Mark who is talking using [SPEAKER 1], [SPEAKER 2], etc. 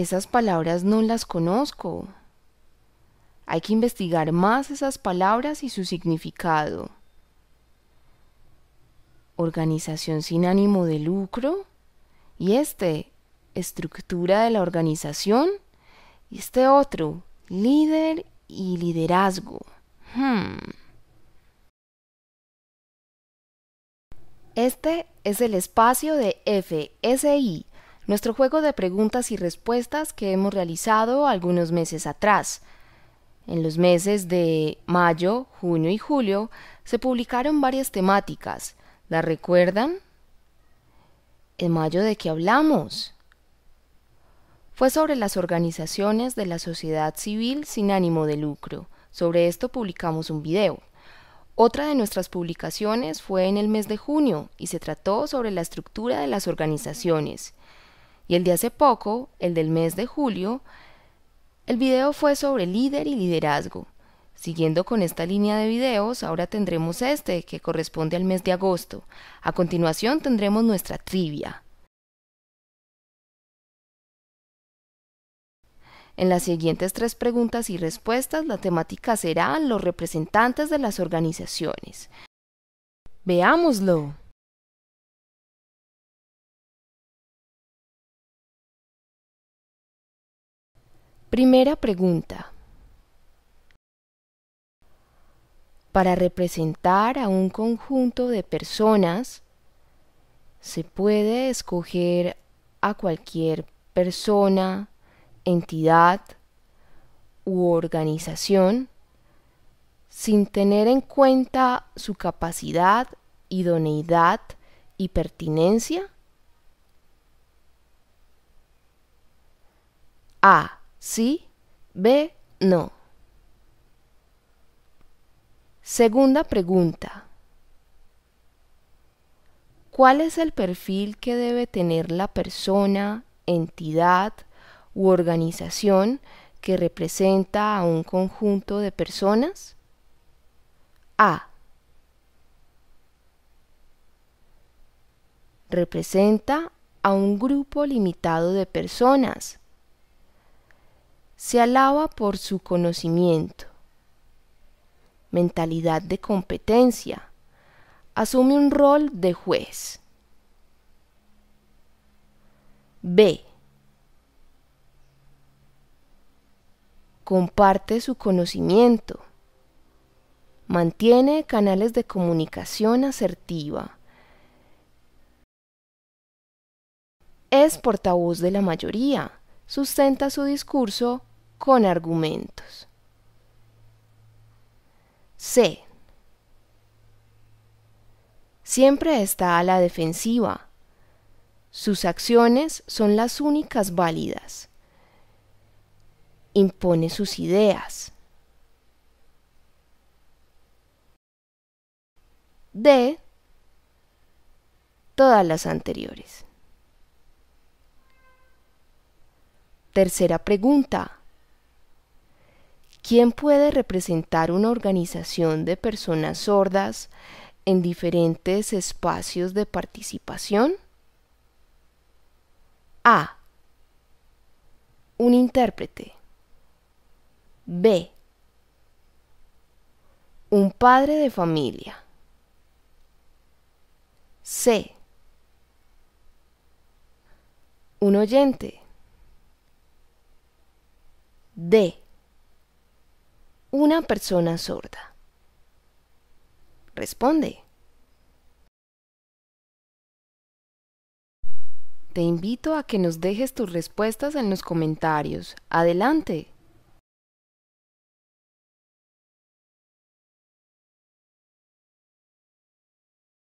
[SPEAKER 1] Esas palabras no las conozco. Hay que investigar más esas palabras y su significado. Organización sin ánimo de lucro. Y este, estructura de la organización. Y este otro, líder y liderazgo. Hmm. Este es el espacio de FSI, nuestro juego de preguntas y respuestas que hemos realizado algunos meses atrás. En los meses de mayo, junio y julio se publicaron varias temáticas. ¿La recuerdan? ¿En mayo de qué hablamos? Fue sobre las organizaciones de la sociedad civil sin ánimo de lucro. Sobre esto publicamos un video. Otra de nuestras publicaciones fue en el mes de junio y se trató sobre la estructura de las organizaciones. Y el de hace poco, el del mes de julio, el video fue sobre líder y liderazgo. Siguiendo con esta línea de videos, ahora tendremos este, que corresponde al mes de agosto. A continuación tendremos nuestra trivia. En las siguientes tres preguntas y respuestas, la temática será los representantes de las organizaciones. Veámoslo. Primera pregunta. Para representar a un conjunto de personas, se puede escoger a cualquier persona, entidad u organización sin tener en cuenta su capacidad, idoneidad y pertinencia? A sí, B, no. Segunda pregunta. ¿Cuál es el perfil que debe tener la persona, entidad u organización que representa a un conjunto de personas? A. Representa a un grupo limitado de personas se alaba por su conocimiento. Mentalidad de competencia. Asume un rol de juez. B. Comparte su conocimiento. Mantiene canales de comunicación asertiva. Es portavoz de la mayoría. Sustenta su discurso con argumentos. C. Siempre está a la defensiva. Sus acciones son las únicas válidas. Impone sus ideas. D. Todas las anteriores. Tercera pregunta. ¿Quién puede representar una organización de personas sordas en diferentes espacios de participación? A. Un intérprete. B. Un padre de familia. C. Un oyente. D una persona sorda? Responde. Te invito a que nos dejes tus respuestas en los comentarios. Adelante.